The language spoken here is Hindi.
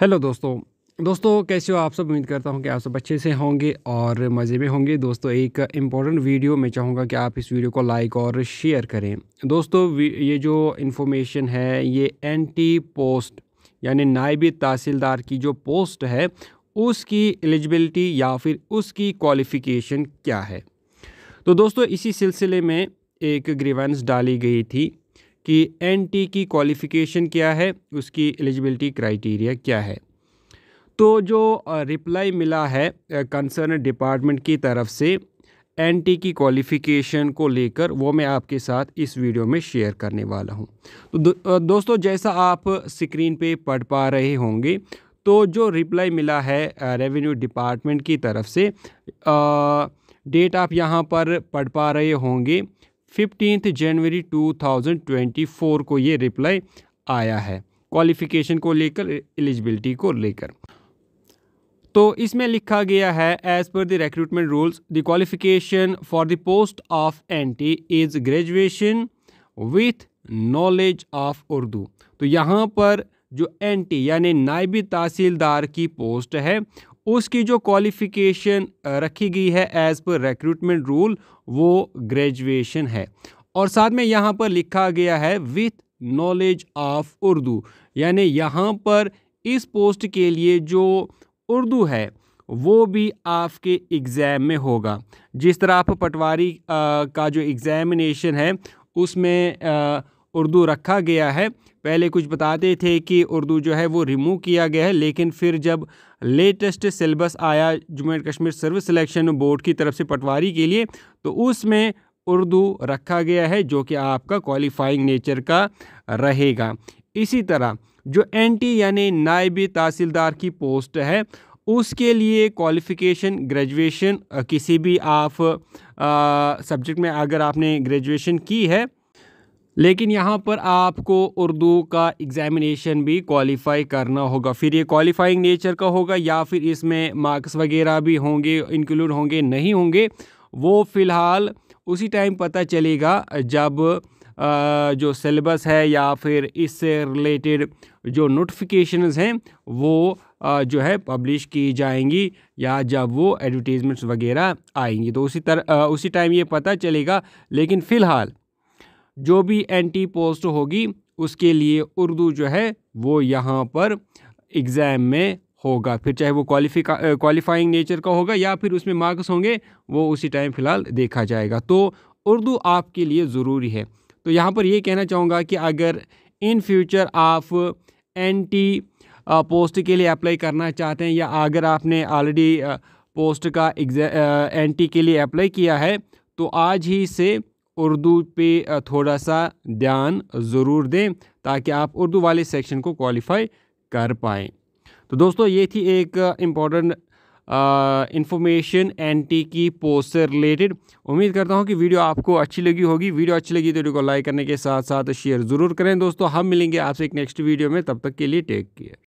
हेलो दोस्तों दोस्तों कैसे हो आप सब उम्मीद करता हूं कि आप सब अच्छे से होंगे और मज़े में होंगे दोस्तों एक इम्पॉर्टेंट वीडियो मैं चाहूँगा कि आप इस वीडियो को लाइक और शेयर करें दोस्तों ये जो इन्फॉर्मेशन है ये एंटी पोस्ट यानी नायबी तहसीलदार की जो पोस्ट है उसकी एलिजिबिलिटी या फिर उसकी क्वालिफ़िकेशन क्या है तो दोस्तों इसी सिलसिले में एक ग्रीवेंस डाली गई थी कि एन टी की क्वालिफ़िकेशन क्या है उसकी एलिजिबिलिटी क्राइटेरिया क्या है तो जो रिप्लाई मिला है कंसर्न डिपार्टमेंट की तरफ से एन टी की क्वालिफ़िकेशन को लेकर वो मैं आपके साथ इस वीडियो में शेयर करने वाला हूँ तो दो, दोस्तों जैसा आप स्क्रीन पे पढ़ पा रहे होंगे तो जो रिप्लाई मिला है रेवेन्यू डिपार्टमेंट की तरफ से आ, डेट आप यहाँ पर पढ़ पा रहे होंगे फिफ्टींथ जनवरी 2024 को ये रिप्लाई आया है क्वालिफिकेशन को लेकर एलिजिबिलिटी को लेकर तो इसमें लिखा गया है as per the recruitment rules the qualification for the post of NT is graduation with knowledge of Urdu तो यहाँ पर जो एंटी यानी नायबी तहसीलदार की पोस्ट है उसकी जो क्वालिफ़िकेशन रखी गई है एज़ पर रिक्रूटमेंट रूल वो ग्रेजुएशन है और साथ में यहाँ पर लिखा गया है विथ नॉलेज ऑफ उर्दू यानी यहाँ पर इस पोस्ट के लिए जो उर्दू है वो भी आपके एग्ज़ाम में होगा जिस तरह आप पटवारी का जो एग्ज़ामिनेशन है उसमें आ, उर्दू रखा गया है पहले कुछ बताते थे कि उर्दू जो है वो रिमूव किया गया है लेकिन फिर जब लेटेस्ट सिलेबस आया Jammu and Kashmir service selection board की तरफ से पटवारी के लिए तो उसमें उर्दू रखा गया है जो कि आपका क्वालिफाइंग नेचर का रहेगा इसी तरह जो टी यानी नायब तहसीलदार की पोस्ट है उसके लिए क्वालिफ़िकेशन ग्रेजुएशन किसी भी आप सब्जेक्ट में अगर आपने ग्रेजुएशन की है लेकिन यहाँ पर आपको उर्दू का एग्ज़ामिनेशन भी क्वालिफ़ाई करना होगा फिर ये क्वालिफाइंग नेचर का होगा या फिर इसमें मार्क्स वगैरह भी होंगे इंक्लूड होंगे नहीं होंगे वो फ़िलहाल उसी टाइम पता चलेगा जब जो सिलेबस है या फिर इससे रिलेटेड जो नोटिफिकेशंस हैं वो जो है पब्लिश की जाएंगी या जब वो एडवर्टीज़मेंट्स वगैरह आएंगी तो उसी तरह उसी टाइम ये पता चलेगा लेकिन फ़िलहाल जो भी एंटी पोस्ट होगी उसके लिए उर्दू जो है वो यहाँ पर एग्ज़ाम में होगा फिर चाहे वो क्वालिफिका क्वालिफाइंग नेचर का होगा या फिर उसमें मार्क्स होंगे वो उसी टाइम फ़िलहाल देखा जाएगा तो उर्दू आपके लिए ज़रूरी है तो यहाँ पर ये कहना चाहूँगा कि अगर इन फ्यूचर आप एंटी पोस्ट के लिए अप्लाई करना चाहते हैं या अगर आपने ऑलरेडी पोस्ट का एग्जाम एंटी के लिए अप्लाई किया है तो आज ही से उर्दू पे थोड़ा सा ध्यान ज़रूर दें ताकि आप उर्दू वाले सेक्शन को क्वालिफाई कर पाएँ तो दोस्तों ये थी एक इम्पॉर्टेंट इन्फॉर्मेशन एन टी की पोस्ट से रिलेटेड उम्मीद करता हूँ कि वीडियो आपको अच्छी लगी होगी वीडियो अच्छी लगी तो वीडियो को लाइक करने के साथ साथ शेयर ज़रूर करें दोस्तों हम मिलेंगे आपसे एक नेक्स्ट वीडियो में तब तक के लिए टेक केयर